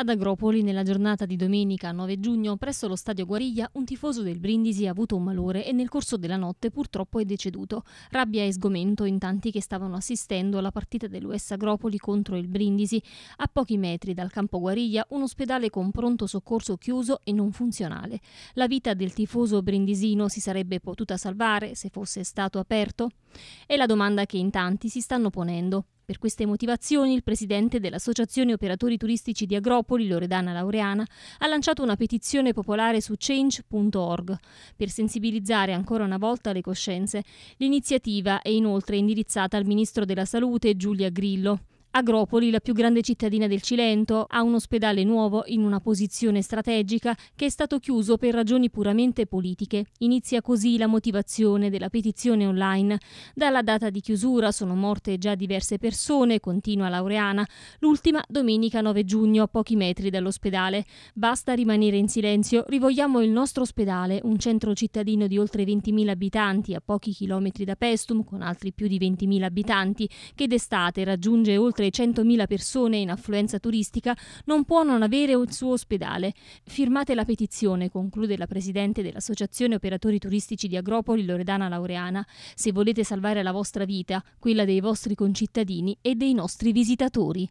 Ad Agropoli, nella giornata di domenica 9 giugno, presso lo stadio Guariglia, un tifoso del Brindisi ha avuto un malore e nel corso della notte purtroppo è deceduto. Rabbia e sgomento in tanti che stavano assistendo alla partita dell'US Agropoli contro il Brindisi. A pochi metri dal campo Guariglia, un ospedale con pronto soccorso chiuso e non funzionale. La vita del tifoso brindisino si sarebbe potuta salvare se fosse stato aperto? È la domanda che in tanti si stanno ponendo. Per queste motivazioni il presidente dell'Associazione Operatori Turistici di Agropoli, Loredana Laureana, ha lanciato una petizione popolare su change.org per sensibilizzare ancora una volta le coscienze. L'iniziativa è inoltre indirizzata al ministro della Salute Giulia Grillo. Agropoli, la più grande cittadina del Cilento, ha un ospedale nuovo in una posizione strategica che è stato chiuso per ragioni puramente politiche. Inizia così la motivazione della petizione online. Dalla data di chiusura sono morte già diverse persone, continua Laureana, l'ultima domenica 9 giugno a pochi metri dall'ospedale. Basta rimanere in silenzio, rivogliamo il nostro ospedale, un centro cittadino di oltre 20.000 abitanti a pochi chilometri da Pestum con altri più di 20.000 abitanti, che d'estate raggiunge oltre oltre 100.000 persone in affluenza turistica, non può non avere il suo ospedale. Firmate la petizione, conclude la presidente dell'Associazione Operatori Turistici di Agropoli, Loredana Laureana, se volete salvare la vostra vita, quella dei vostri concittadini e dei nostri visitatori.